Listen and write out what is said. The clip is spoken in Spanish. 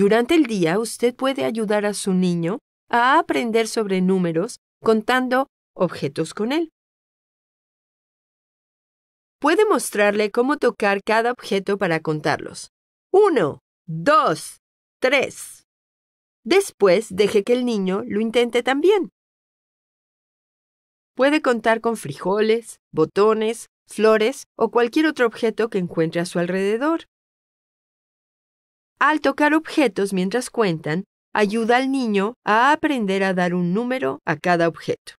Durante el día usted puede ayudar a su niño a aprender sobre números contando objetos con él. Puede mostrarle cómo tocar cada objeto para contarlos. ¡Uno, dos, tres! Después deje que el niño lo intente también. Puede contar con frijoles, botones, flores o cualquier otro objeto que encuentre a su alrededor. Al tocar objetos mientras cuentan, ayuda al niño a aprender a dar un número a cada objeto.